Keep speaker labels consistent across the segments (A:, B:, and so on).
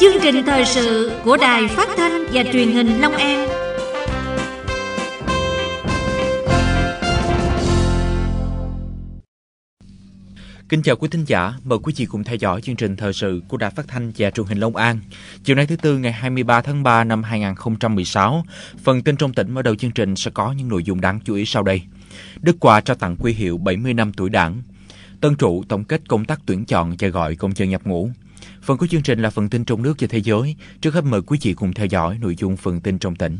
A: Chương trình thời sự của Đài Phát thanh và Truyền hình Long An.
B: Kính chào quý thính giả, mời quý vị cùng theo dõi chương trình thời sự của Đài Phát thanh và Truyền hình Long An. Chiều nay thứ tư ngày 23 tháng 3 năm 2016, phần tin trong tỉnh mở đầu chương trình sẽ có những nội dung đáng chú ý sau đây. Đức quà trao tặng quy hiệu 70 năm tuổi đảng. Tân trụ tổng kết công tác tuyển chọn và gọi công dân nhập ngũ. Phần của chương trình là phần tin trong nước và thế giới. Trước hết mời quý vị cùng theo dõi nội dung phần tin trong tỉnh.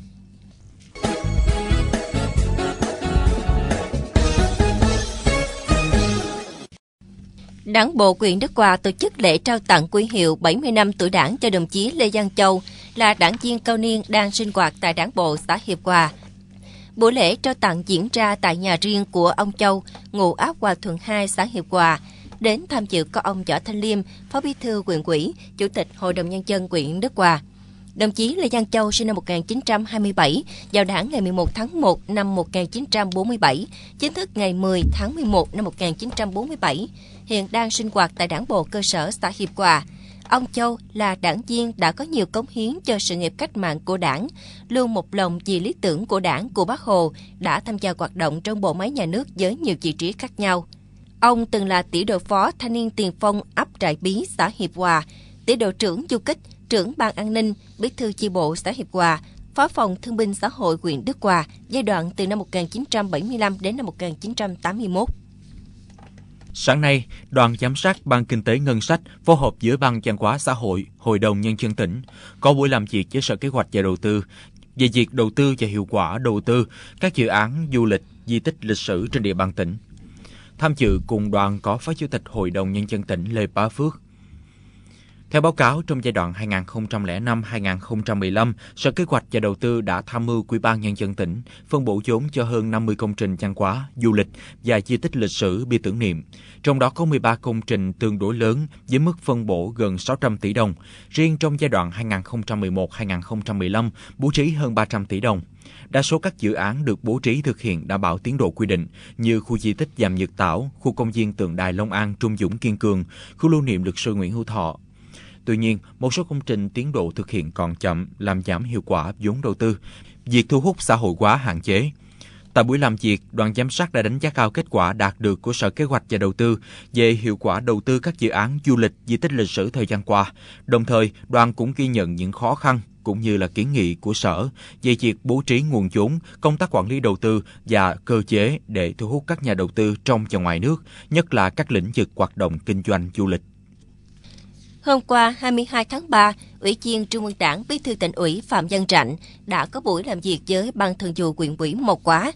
A: Đảng bộ huyện Đức Hòa tổ chức lễ trao tặng quy hiệu 70 năm tuổi đảng cho đồng chí Lê Giang Châu là đảng viên cao niên đang sinh hoạt tại đảng bộ xã Hiệp Hòa. Buổi lễ trao tặng diễn ra tại nhà riêng của ông Châu, ngụ áp Hòa Thuận 2, xã Hiệp Hòa, Đến tham dự có ông Võ Thanh Liêm, Phó Bí thư quyền ủy, Chủ tịch Hội đồng Nhân dân huyện Đức Hòa. Đồng chí Lê Giang Châu sinh năm 1927, vào đảng ngày 11 tháng 1 năm 1947, chính thức ngày 10 tháng 11 năm 1947, hiện đang sinh hoạt tại đảng bộ cơ sở xã Hiệp Hòa. Ông Châu là đảng viên đã có nhiều cống hiến cho sự nghiệp cách mạng của đảng, luôn một lòng vì lý tưởng của đảng của Bác Hồ, đã tham gia hoạt động trong bộ máy nhà nước với nhiều vị trí khác nhau. Ông từng là tỷ đội phó thanh niên tiền phong ấp Trại Bí, xã Hiệp Hòa, tỷ đội trưởng du kích, trưởng ban an ninh, bí thư chi bộ xã Hiệp Hòa, phó phòng thương binh xã hội huyện Đức Hòa giai đoạn từ năm 1975 đến năm 1981.
B: Sáng nay, đoàn giám sát Ban Kinh tế Ngân sách phối hợp giữa Ban Văn hóa Xã hội, Hội đồng Nhân dân tỉnh có buổi làm việc với Sở Kế hoạch và Đầu tư về việc đầu tư và hiệu quả đầu tư các dự án du lịch, di tích lịch sử trên địa bàn tỉnh. Tham dự cùng đoàn có Phó Chủ tịch Hội đồng Nhân dân tỉnh Lê Bá Phước, theo báo cáo, trong giai đoạn 2005-2015, Sở Kế hoạch và Đầu tư đã tham mưu quỹ ban Nhân dân tỉnh phân bổ vốn cho hơn 50 công trình văn hóa, du lịch và di tích lịch sử bia tưởng niệm. Trong đó có 13 công trình tương đối lớn với mức phân bổ gần 600 tỷ đồng. Riêng trong giai đoạn 2011-2015, bố trí hơn 300 tỷ đồng. Đa số các dự án được bố trí thực hiện đảm bảo tiến độ quy định như khu di tích Dàm Nhật Tảo, khu công viên Tượng Đài Long An Trung Dũng Kiên Cường, khu lưu niệm luật sư Nguyễn Hữu Thọ, Tuy nhiên, một số công trình tiến độ thực hiện còn chậm, làm giảm hiệu quả vốn đầu tư. Việc thu hút xã hội hóa hạn chế. Tại buổi làm việc, đoàn giám sát đã đánh giá cao kết quả đạt được của Sở Kế hoạch và Đầu tư về hiệu quả đầu tư các dự án du lịch di tích lịch sử thời gian qua. Đồng thời, đoàn cũng ghi nhận những khó khăn cũng như là kiến nghị của Sở về việc bố trí nguồn vốn, công tác quản lý đầu tư và cơ chế để thu hút các nhà đầu tư trong và ngoài nước, nhất là các lĩnh vực hoạt động kinh doanh du lịch.
A: Hôm qua 22 tháng 3, Ủy viên Trung ương Đảng Bí thư tỉnh ủy Phạm Văn Rạnh đã có buổi làm việc với Ban Thường vụ huyện ủy Mộc Quá.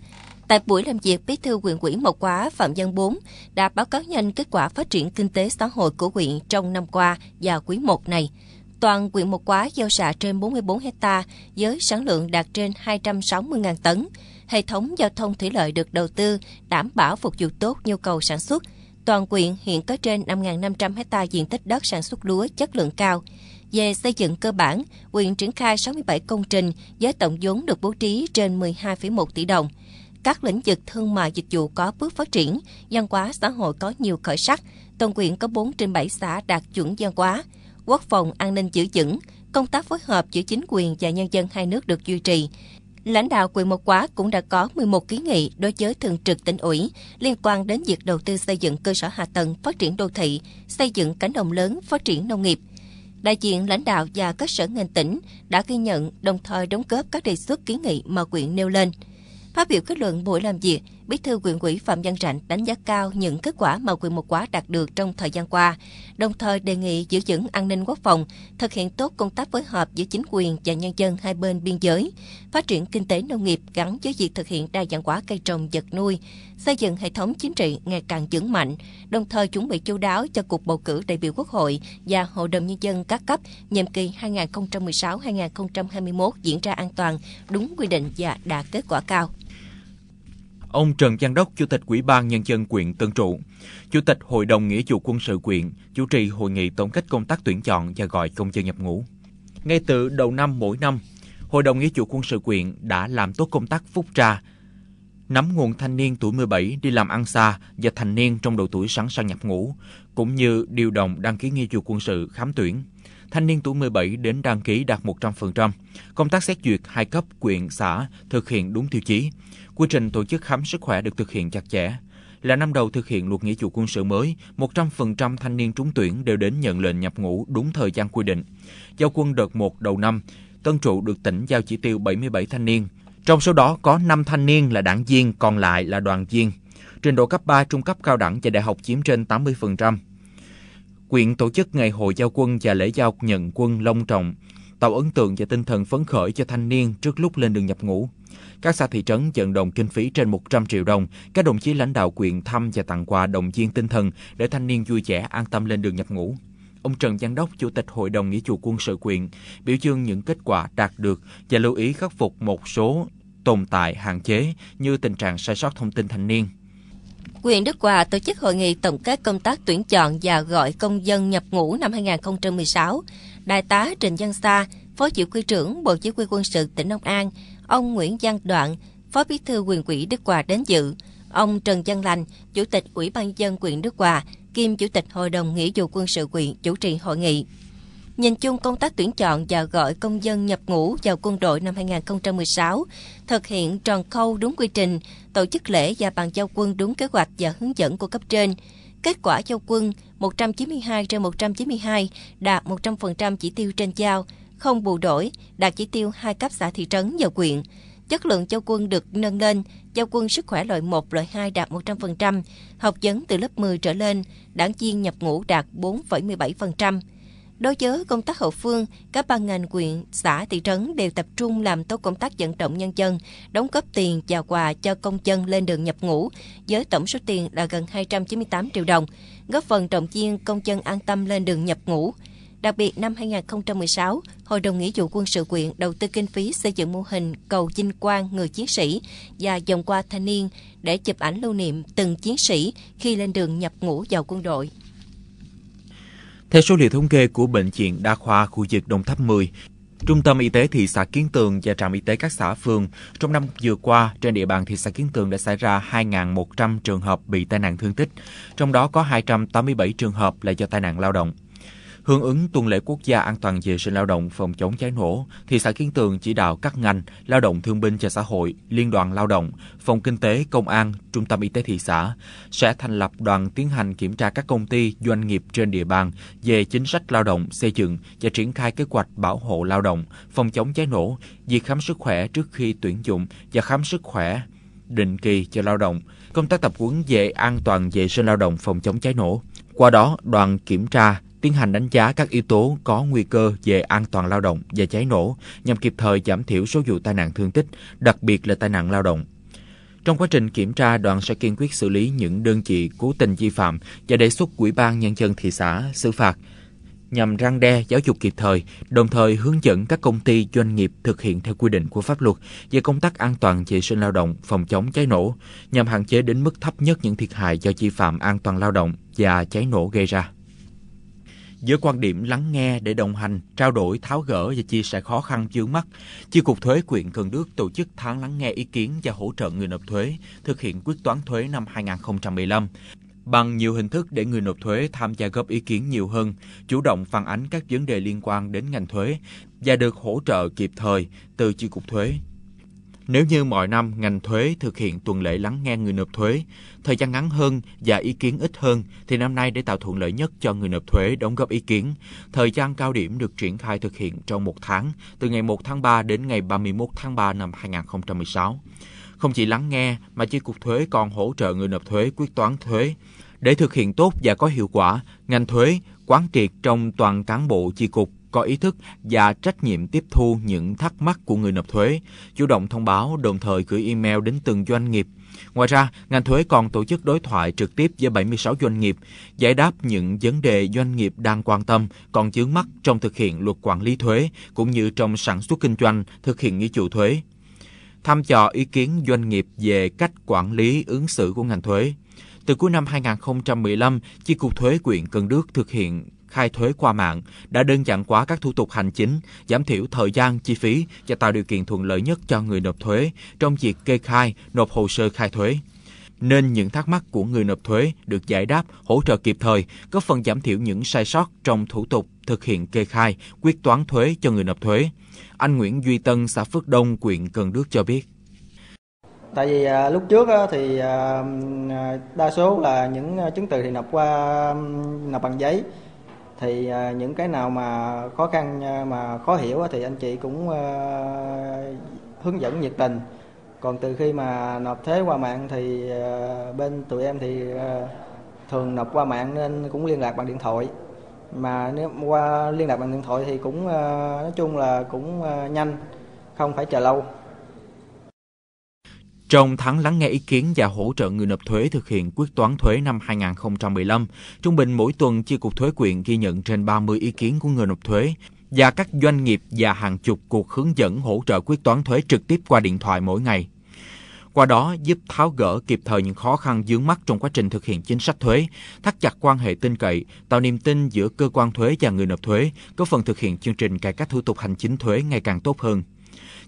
A: Tại buổi làm việc, Bí thư huyện ủy Mộc Quá Phạm Văn Bốn đã báo cáo nhanh kết quả phát triển kinh tế xã hội của huyện trong năm qua và quý 1 này. Toàn huyện Mộc Quá gieo xạ trên 44 hecta với sản lượng đạt trên 260.000 tấn. Hệ thống giao thông thủy lợi được đầu tư đảm bảo phục vụ tốt nhu cầu sản xuất – Toàn quyện hiện có trên 5.500 hecta diện tích đất sản xuất lúa chất lượng cao. Về xây dựng cơ bản, quyện triển khai 67 công trình với tổng vốn được bố trí trên 12,1 tỷ đồng. Các lĩnh vực thương mại dịch vụ có bước phát triển, văn hóa xã hội có nhiều khởi sắc. Toàn quyện có 4 trên 7 xã đạt chuẩn văn hóa. Quốc phòng an ninh giữ vững, công tác phối hợp giữa chính quyền và nhân dân hai nước được duy trì lãnh đạo quận Mộc Quá cũng đã có 11 kiến nghị đối với thường trực tỉnh ủy liên quan đến việc đầu tư xây dựng cơ sở hạ tầng phát triển đô thị, xây dựng cánh đồng lớn phát triển nông nghiệp. Đại diện lãnh đạo và các sở ngành tỉnh đã ghi nhận đồng thời đóng góp các đề xuất kiến nghị mà quyện nêu lên. Phát biểu kết luận buổi làm việc, Bí thư huyện ủy Phạm Văn Rạnh đánh giá cao những kết quả mà huyện Mộc Quá đạt được trong thời gian qua, đồng thời đề nghị giữ vững an ninh quốc phòng, thực hiện tốt công tác phối hợp giữa chính quyền và nhân dân hai bên biên giới, phát triển kinh tế nông nghiệp gắn với việc thực hiện đa dạng hóa cây trồng vật nuôi, xây dựng hệ thống chính trị ngày càng vững mạnh, đồng thời chuẩn bị chú đáo cho cuộc bầu cử đại biểu Quốc hội và Hội đồng nhân dân các cấp nhiệm kỳ 2016-2021 diễn ra an toàn, đúng quy định và đạt kết quả cao
B: ông Trần Giang Đốc, Chủ tịch Ủy ban Nhân dân quyện Tân Trụ, Chủ tịch Hội đồng Nghĩa vụ quân sự quyện, chủ trì hội nghị tổng kết công tác tuyển chọn và gọi công dân nhập ngũ. Ngay từ đầu năm mỗi năm, Hội đồng Nghĩa vụ quân sự quyện đã làm tốt công tác phúc tra, nắm nguồn thanh niên tuổi 17 đi làm ăn xa và thanh niên trong độ tuổi sẵn sàng nhập ngũ, cũng như điều động đăng ký nghĩa vụ quân sự khám tuyển thanh niên tuổi 17 đến đăng ký đạt 100%. Công tác xét duyệt hai cấp quyện xã thực hiện đúng tiêu chí. Quy trình tổ chức khám sức khỏe được thực hiện chặt chẽ. Là năm đầu thực hiện luật nghĩa vụ quân sự mới, 100% thanh niên trúng tuyển đều đến nhận lệnh nhập ngũ đúng thời gian quy định. Giao quân đợt 1 đầu năm, Tân Trụ được tỉnh giao chỉ tiêu 77 thanh niên. Trong số đó có 5 thanh niên là đảng viên, còn lại là đoàn viên. Trình độ cấp 3, trung cấp cao đẳng và đại học chiếm trên 80% quyện tổ chức ngày hội giao quân và lễ giao nhận quân long trọng, tạo ấn tượng và tinh thần phấn khởi cho thanh niên trước lúc lên đường nhập ngũ. Các xã thị trấn vận động kinh phí trên 100 triệu đồng, các đồng chí lãnh đạo quyện thăm và tặng quà động viên tinh thần để thanh niên vui vẻ an tâm lên đường nhập ngũ. Ông Trần Giang Đốc, Chủ tịch Hội đồng Nghĩa vụ quân sự quyện, biểu dương những kết quả đạt được và lưu ý khắc phục một số tồn tại hạn chế như tình trạng sai sót thông tin thanh niên,
A: Quyền Đức Hòa tổ chức hội nghị tổng kết công tác tuyển chọn và gọi công dân nhập ngũ năm 2016. Đại tá Trịnh Văn Sa, Phó Chỉ huy trưởng Bộ Chỉ huy quân sự tỉnh Long An, ông Nguyễn Văn Đoạn, Phó Bí thư quyền quỹ Đức Hòa đến dự. Ông Trần Văn Lành, Chủ tịch Ủy ban dân quyền Đức Hòa, kiêm Chủ tịch Hội đồng Nghĩa vụ quân sự quyền chủ trì hội nghị. Nhìn chung công tác tuyển chọn và gọi công dân nhập ngũ vào quân đội năm 2016 thực hiện tròn khâu đúng quy trình, tổ chức lễ và bàn giao quân đúng kế hoạch và hướng dẫn của cấp trên. Kết quả giao quân 192 trên 192 đạt 100% chỉ tiêu trên giao, không bù đổi, đạt chỉ tiêu hai cấp xã thị trấn và quyện. Chất lượng giao quân được nâng lên, giao quân sức khỏe loại 1, loại 2 đạt 100%, học vấn từ lớp 10 trở lên, đảng viên nhập ngũ đạt 4,17%. Đối với công tác hậu phương, các ban ngành quyện, xã, thị trấn đều tập trung làm tốt công tác vận động nhân dân, đóng góp tiền và quà cho công dân lên đường nhập ngũ, với tổng số tiền là gần 298 triệu đồng, góp phần trọng viên công dân an tâm lên đường nhập ngũ. Đặc biệt năm 2016, Hội đồng Nghĩa vụ quân sự quyện đầu tư kinh phí xây dựng mô hình cầu vinh quang người chiến sĩ và dòng qua thanh niên để chụp ảnh lưu niệm từng chiến sĩ khi lên đường nhập ngũ vào quân đội.
B: Theo số liệu thống kê của Bệnh viện Đa khoa khu vực Đồng Tháp 10, Trung tâm Y tế thị xã Kiến Tường và trạm y tế các xã phường, trong năm vừa qua, trên địa bàn thị xã Kiến Tường đã xảy ra 2.100 trường hợp bị tai nạn thương tích, trong đó có 287 trường hợp là do tai nạn lao động. Hưởng ứng tuần lễ quốc gia an toàn vệ sinh lao động phòng chống cháy nổ, thị xã Kiến Tường chỉ đạo các ngành lao động thương binh và xã hội, liên đoàn lao động, phòng kinh tế, công an, trung tâm y tế thị xã sẽ thành lập đoàn tiến hành kiểm tra các công ty, doanh nghiệp trên địa bàn về chính sách lao động, xây dựng và triển khai kế hoạch bảo hộ lao động, phòng chống cháy nổ, việc khám sức khỏe trước khi tuyển dụng và khám sức khỏe định kỳ cho lao động, công tác tập huấn về an toàn vệ sinh lao động phòng chống cháy nổ. Qua đó, đoàn kiểm tra tiến hành đánh giá các yếu tố có nguy cơ về an toàn lao động và cháy nổ nhằm kịp thời giảm thiểu số vụ tai nạn thương tích, đặc biệt là tai nạn lao động. Trong quá trình kiểm tra, đoàn sẽ kiên quyết xử lý những đơn vị cố tình vi phạm và đề xuất Ủy ban Nhân dân thị xã xử phạt nhằm răng đe giáo dục kịp thời, đồng thời hướng dẫn các công ty doanh nghiệp thực hiện theo quy định của pháp luật về công tác an toàn vệ sinh lao động, phòng chống cháy nổ, nhằm hạn chế đến mức thấp nhất những thiệt hại do vi phạm an toàn lao động và cháy nổ gây ra. Với quan điểm lắng nghe để đồng hành, trao đổi, tháo gỡ và chia sẻ khó khăn vướng mắt, Chi cục thuế huyện Cần Đức tổ chức tháng lắng nghe ý kiến và hỗ trợ người nộp thuế thực hiện quyết toán thuế năm 2015 bằng nhiều hình thức để người nộp thuế tham gia góp ý kiến nhiều hơn, chủ động phản ánh các vấn đề liên quan đến ngành thuế và được hỗ trợ kịp thời từ chi cục thuế nếu như mọi năm ngành thuế thực hiện tuần lễ lắng nghe người nộp thuế, thời gian ngắn hơn và ý kiến ít hơn thì năm nay để tạo thuận lợi nhất cho người nộp thuế đóng góp ý kiến, thời gian cao điểm được triển khai thực hiện trong một tháng, từ ngày 1 tháng 3 đến ngày 31 tháng 3 năm 2016. Không chỉ lắng nghe mà Chi cục thuế còn hỗ trợ người nộp thuế quyết toán thuế. Để thực hiện tốt và có hiệu quả, ngành thuế quán triệt trong toàn cán bộ chi cục có ý thức và trách nhiệm tiếp thu những thắc mắc của người nộp thuế, chủ động thông báo đồng thời gửi email đến từng doanh nghiệp. Ngoài ra, ngành thuế còn tổ chức đối thoại trực tiếp với 76 doanh nghiệp, giải đáp những vấn đề doanh nghiệp đang quan tâm, còn chướng mắt trong thực hiện luật quản lý thuế cũng như trong sản xuất kinh doanh, thực hiện nghĩa vụ thuế. Thăm dò ý kiến doanh nghiệp về cách quản lý ứng xử của ngành thuế. Từ cuối năm 2015, Chi cục thuế quyện Cần Đức thực hiện khai thuế qua mạng đã đơn giản hóa các thủ tục hành chính, giảm thiểu thời gian, chi phí và tạo điều kiện thuận lợi nhất cho người nộp thuế trong việc kê khai, nộp hồ sơ khai thuế nên những thắc mắc của người nộp thuế được giải đáp, hỗ trợ kịp thời, góp phần giảm thiểu những sai sót trong thủ tục thực hiện kê khai, quyết toán thuế cho người nộp thuế. Anh Nguyễn Duy Tân, xã Phước Đông, huyện Cần Đước cho biết. Tại vì à, lúc trước thì à, à, đa số là những chứng từ thì nộp qua nộp bằng giấy, thì à, những cái nào mà khó khăn à, mà khó hiểu thì anh chị cũng à, hướng dẫn nhiệt tình còn từ khi mà nộp thuế qua mạng thì bên tụi em thì thường nộp qua mạng nên cũng liên lạc bằng điện thoại mà nếu qua liên lạc bằng điện thoại thì cũng nói chung là cũng nhanh không phải chờ lâu trong tháng lắng nghe ý kiến và hỗ trợ người nộp thuế thực hiện quyết toán thuế năm 2015, trung bình mỗi tuần chi cục thuế quyện ghi nhận trên 30 ý kiến của người nộp thuế và các doanh nghiệp và hàng chục cuộc hướng dẫn hỗ trợ quyết toán thuế trực tiếp qua điện thoại mỗi ngày. Qua đó giúp tháo gỡ kịp thời những khó khăn dướng mắt trong quá trình thực hiện chính sách thuế, thắt chặt quan hệ tin cậy, tạo niềm tin giữa cơ quan thuế và người nộp thuế, góp phần thực hiện chương trình cải cách thủ tục hành chính thuế ngày càng tốt hơn.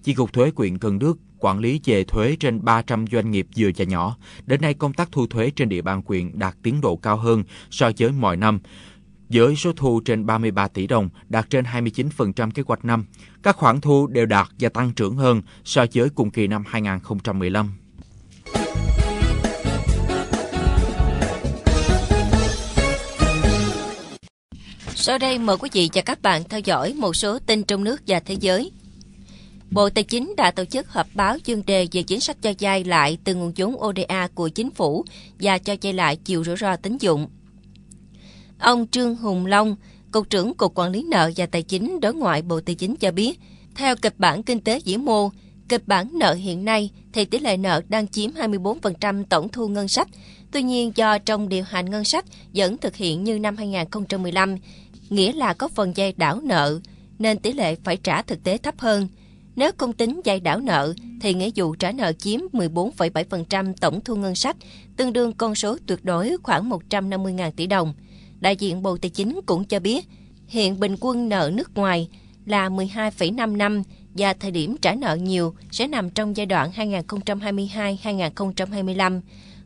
B: Chi cục thuế huyện Cần Đức quản lý về thuế trên 300 doanh nghiệp vừa và nhỏ. Đến nay, công tác thu thuế trên địa bàn huyện đạt tiến độ cao hơn so với mọi năm với số thu trên 33 tỷ đồng, đạt trên 29% kế hoạch năm. Các khoản thu đều đạt và tăng trưởng hơn so với cùng kỳ năm 2015.
A: Sau đây mời quý vị và các bạn theo dõi một số tin trong nước và thế giới. Bộ Tài chính đã tổ chức họp báo chuyên đề về chính sách cho vay lại từ nguồn vốn ODA của chính phủ và cho vay lại chịu rủi ro tín dụng. Ông Trương Hùng Long, Cục trưởng Cục Quản lý nợ và Tài chính Đối ngoại Bộ Tài chính cho biết, theo kịch bản kinh tế vĩ mô, kịch bản nợ hiện nay thì tỷ lệ nợ đang chiếm 24% tổng thu ngân sách. Tuy nhiên do trong điều hành ngân sách vẫn thực hiện như năm 2015, nghĩa là có phần dây đảo nợ, nên tỷ lệ phải trả thực tế thấp hơn – nếu không tính dây đảo nợ, thì nghĩa vụ trả nợ chiếm 14,7% tổng thu ngân sách, tương đương con số tuyệt đối khoảng 150.000 tỷ đồng. Đại diện Bộ Tài chính cũng cho biết, hiện bình quân nợ nước ngoài là 12,5 năm và thời điểm trả nợ nhiều sẽ nằm trong giai đoạn 2022-2025.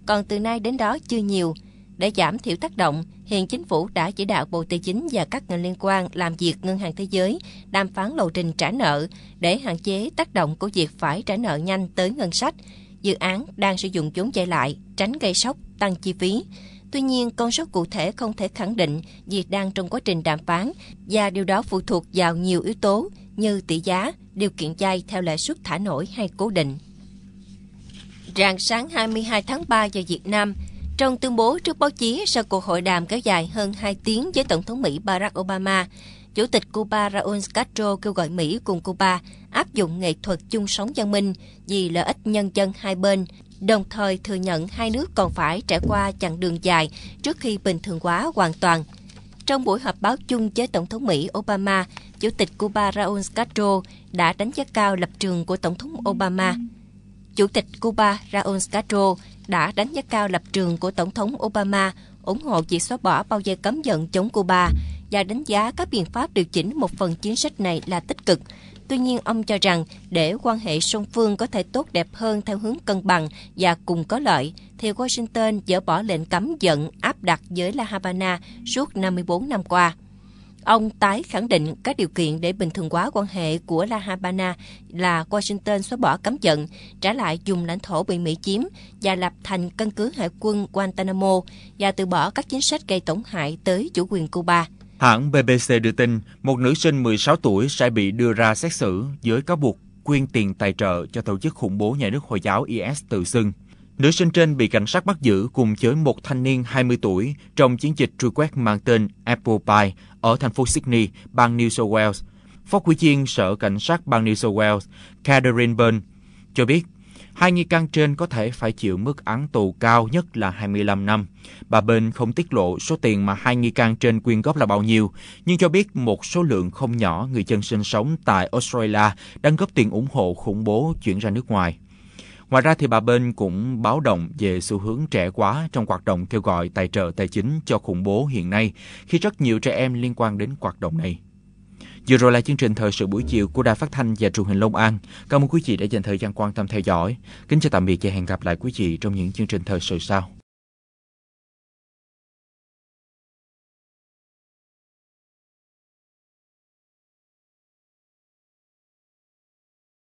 A: Còn từ nay đến đó chưa nhiều, để giảm thiểu tác động, hiện chính phủ đã chỉ đạo Bộ Tài chính và các ngành liên quan làm việc Ngân hàng Thế giới đàm phán lộ trình trả nợ để hạn chế tác động của việc phải trả nợ nhanh tới ngân sách. Dự án đang sử dụng vốn chạy lại, tránh gây sốc, tăng chi phí. Tuy nhiên, con số cụ thể không thể khẳng định vì đang trong quá trình đàm phán và điều đó phụ thuộc vào nhiều yếu tố như tỷ giá, điều kiện vay theo lãi suất thả nổi hay cố định. Rạng sáng 22 tháng 3 giờ Việt Nam, trong tuyên bố trước báo chí sau cuộc hội đàm kéo dài hơn 2 tiếng với Tổng thống Mỹ Barack Obama, Chủ tịch Cuba Raúl Castro kêu gọi Mỹ cùng Cuba áp dụng nghệ thuật chung sống văn minh vì lợi ích nhân dân hai bên, đồng thời thừa nhận hai nước còn phải trải qua chặng đường dài trước khi bình thường hóa hoàn toàn. Trong buổi họp báo chung với Tổng thống Mỹ Obama, Chủ tịch Cuba Raúl Castro đã đánh giá cao lập trường của Tổng thống Obama. Chủ tịch Cuba Raúl Castro đã đánh giá cao lập trường của Tổng thống Obama ủng hộ việc xóa bỏ bao giờ cấm vận chống Cuba và đánh giá các biện pháp điều chỉnh một phần chính sách này là tích cực. Tuy nhiên, ông cho rằng để quan hệ song phương có thể tốt đẹp hơn theo hướng cân bằng và cùng có lợi, thì Washington dỡ bỏ lệnh cấm vận áp đặt với La Habana suốt 54 năm qua. Ông tái khẳng định các điều kiện để bình thường hóa quan hệ của La Habana là Washington xóa bỏ cấm trận trả lại dùng lãnh thổ bị Mỹ chiếm và lập thành căn cứ hải quân Guantanamo và từ bỏ các chính sách gây tổn hại tới chủ quyền Cuba.
B: Hãng BBC đưa tin, một nữ sinh 16 tuổi sẽ bị đưa ra xét xử với cáo buộc quyên tiền tài trợ cho tổ chức khủng bố nhà nước Hồi giáo IS tự xưng. Nữ sinh trên bị cảnh sát bắt giữ cùng với một thanh niên 20 tuổi trong chiến dịch truy quét mang tên Apple Pie ở thành phố Sydney, bang New South Wales. Phó Quỹ viên Sở Cảnh sát bang New South Wales, Catherine Byrne, cho biết hai nghi can trên có thể phải chịu mức án tù cao nhất là 25 năm. Bà Byrne không tiết lộ số tiền mà hai nghi can trên quyên góp là bao nhiêu, nhưng cho biết một số lượng không nhỏ người dân sinh sống tại Australia đang góp tiền ủng hộ khủng bố chuyển ra nước ngoài. Ngoài ra thì bà Bên cũng báo động về xu hướng trẻ quá trong hoạt động kêu gọi tài trợ tài chính cho khủng bố hiện nay khi rất nhiều trẻ em liên quan đến hoạt động này. Vừa rồi là chương trình thời sự buổi chiều của Đài Phát thanh và Truyền hình Long An. Cảm ơn quý vị đã dành thời gian quan tâm theo dõi. Kính chào tạm biệt và hẹn gặp lại quý vị trong những chương trình thời sự sau.